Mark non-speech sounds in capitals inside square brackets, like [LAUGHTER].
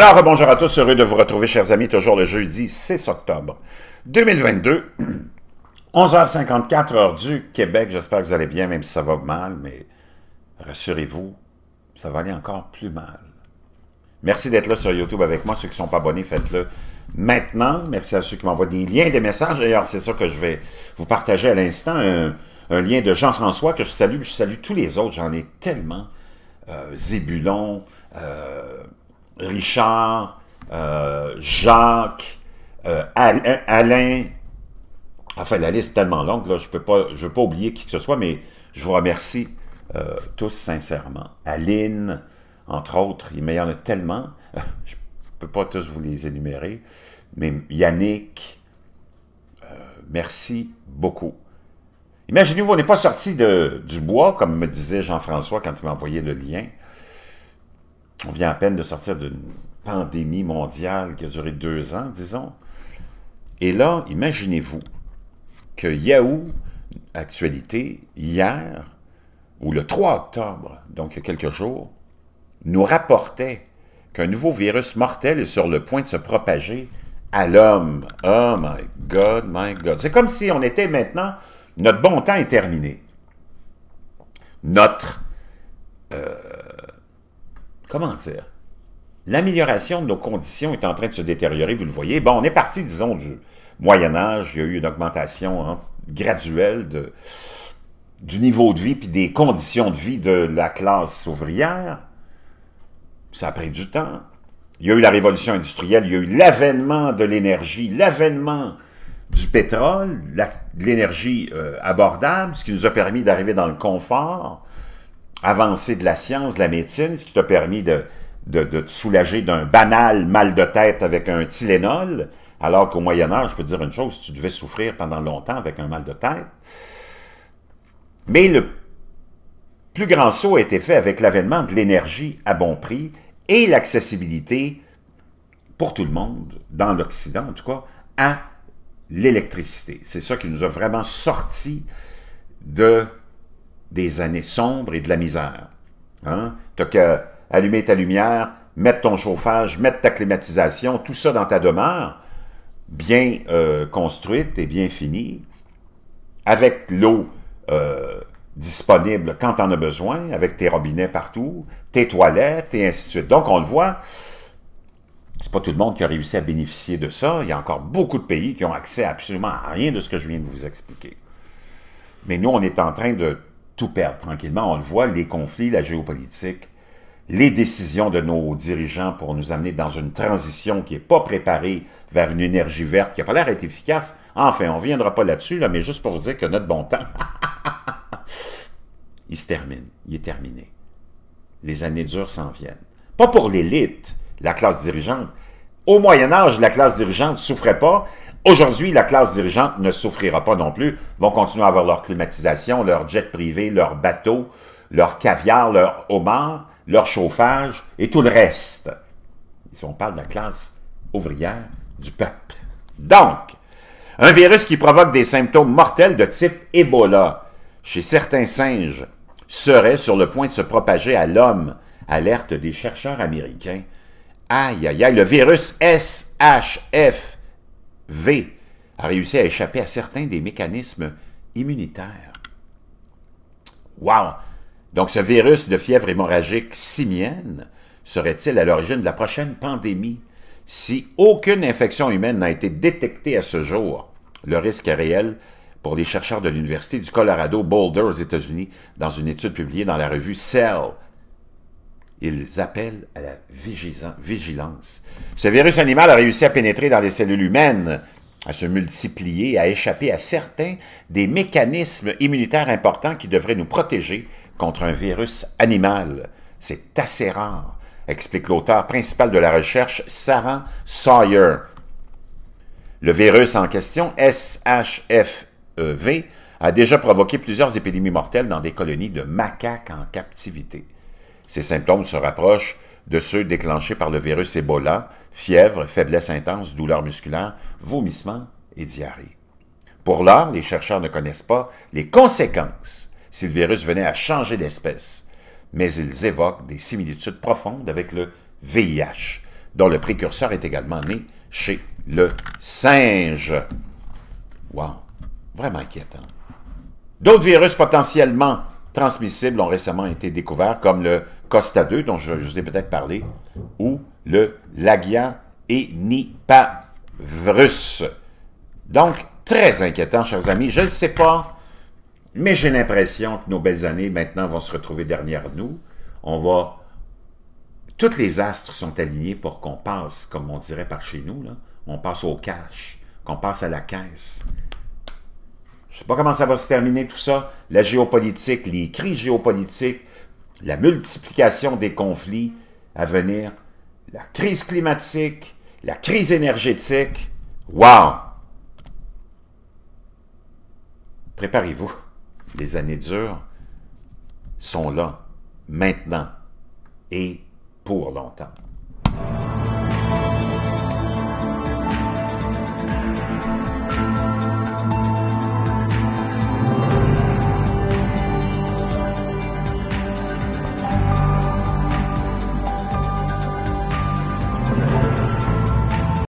Alors, bonjour à tous, heureux de vous retrouver, chers amis, toujours le jeudi 6 octobre 2022, 11h54, [CLEARS THROAT] heure du Québec. J'espère que vous allez bien, même si ça va mal, mais rassurez-vous, ça va aller encore plus mal. Merci d'être là sur YouTube avec moi. Ceux qui ne sont pas abonnés, faites-le maintenant. Merci à ceux qui m'envoient des liens, des messages. D'ailleurs, c'est ça que je vais vous partager à l'instant, un, lien de Jean-François que je salue, je salue tous les autres. J'en ai tellement. Euh, zébulon, euh, Richard, euh, Jacques, euh, euh, Alain, enfin la liste est tellement longue, je ne pas, je veux pas oublier qui que ce soit, mais je vous remercie tous sincèrement. Aline, entre autres, il y en a tellement, [LAUGHS] je ne peux pas tous vous les énumérer, mais Yannick, merci beaucoup. Imaginez-vous, on n'est pas sorti du bois, comme me disait Jean-François quand il m'a envoyé le lien on vient à peine de sortir d'une pandémie mondiale qui a duré deux ans, disons. Et là, imaginez-vous que Yahoo, actualité, hier, ou le 3 octobre, donc il y a quelques jours, nous rapportait qu'un nouveau virus mortel est sur le point de se propager à l'homme. Oh my God, my God. C'est comme si on était maintenant, notre bon temps est terminé. Notre euh, comment dire, l'amélioration de nos conditions est en train de se détériorer, vous le voyez. Bon, on est parti, disons, du Moyen Âge, il y a eu une augmentation hein, graduelle du niveau de vie puis des conditions de vie de la classe ouvrière. Ça a pris du temps. Il y a eu la révolution industrielle, il y a eu l'avènement de l'énergie, l'avènement du pétrole, l'énergie euh, abordable, ce qui nous a permis d'arriver dans le confort, avancée de la science, de la médecine, ce qui t'a permis de, te soulager d'un banal mal de tête avec un Tylenol, alors qu'au Moyen Âge, je peux dire une chose, tu devais souffrir pendant longtemps avec un mal de tête. Mais le plus grand saut a été fait avec l'avènement de l'énergie à bon prix et l'accessibilité pour tout le monde, dans l'Occident en tout cas, à l'électricité. C'est ça qui nous a vraiment sortis de des années sombres et de la misère. Hein? Tu qu'à allumer ta lumière, mettre ton chauffage, mettre ta climatisation, tout ça dans ta demeure, bien euh, construite et bien finie, avec l'eau euh, disponible quand tu en as besoin, avec tes robinets partout, tes toilettes et ainsi de suite. Donc, on le voit, c'est pas tout le monde qui a réussi à bénéficier de ça. Il y a encore beaucoup de pays qui ont accès à absolument à rien de ce que je viens de vous expliquer. Mais nous, on est en train de tout perdre tranquillement. On le voit, les conflits, la géopolitique, les décisions de nos dirigeants pour nous amener dans une transition qui n'est pas préparée vers une énergie verte qui a pas l'air d'être efficace. Enfin, on ne viendra pas là-dessus, là, mais juste pour vous dire que notre bon temps, [LAUGHS] il se termine, il est terminé. Les années dures s'en viennent. Pas pour l'élite, la classe dirigeante. Au Moyen Âge, la classe dirigeante ne souffrait pas. Aujourd'hui, la classe dirigeante ne souffrira pas non plus. vont continuer à avoir leur climatisation, leur jet privé, leur bateau, leur caviar, leur homard, leur chauffage et tout le reste. Ici, on parle de la classe ouvrière du peuple. Donc, un virus qui provoque des symptômes mortels de type Ebola chez certains singes serait sur le point de se propager à l'homme, alerte des chercheurs américains. Aïe, aïe, aïe, le virus SHF V a réussi à échapper à certains des mécanismes immunitaires. Wow! Donc ce virus de fièvre hémorragique simienne serait-il à l'origine de la prochaine pandémie? Si aucune infection humaine n'a été détectée à ce jour, le risque est réel pour les chercheurs de l'Université du Colorado Boulder aux États-Unis dans une étude publiée dans la revue Cell ils appellent à la vigilance. Ce virus animal a réussi à pénétrer dans les cellules humaines, à se multiplier, à échapper à certains des mécanismes immunitaires importants qui devraient nous protéger contre un virus animal. C'est assez rare, explique l'auteur principal de la recherche, Sarah Sawyer. Le virus en question, SHFEV, a déjà provoqué plusieurs épidémies mortelles dans des colonies de macaques en captivité. Ces symptômes se rapprochent de ceux déclenchés par le virus Ebola, fièvre, faiblesse intense, douleur musculaire, vomissement et diarrhée. Pour l'heure, les chercheurs ne connaissent pas les conséquences si le virus venait à changer d'espèce, mais ils évoquent des similitudes profondes avec le VIH, dont le précurseur est également né chez le singe. Wow, vraiment inquiétant. D'autres virus potentiellement transmissibles ont récemment été découverts, comme le Costa 2, dont je, vous ai peut-être parlé, ou le Lagia et Nipavrus. Donc, très inquiétant, chers amis. Je ne sais pas, mais j'ai l'impression que nos belles années maintenant vont se retrouver derrière nous. On va... Toutes les astres sont alignés pour qu'on passe, comme on dirait par chez nous, là. on passe au cash, qu'on passe à la caisse. Je ne sais pas comment ça va se terminer tout ça. La géopolitique, les crises géopolitiques, la multiplication des conflits à venir, la crise climatique, la crise énergétique. Wow! Préparez-vous. Les années dures sont là, maintenant et pour longtemps.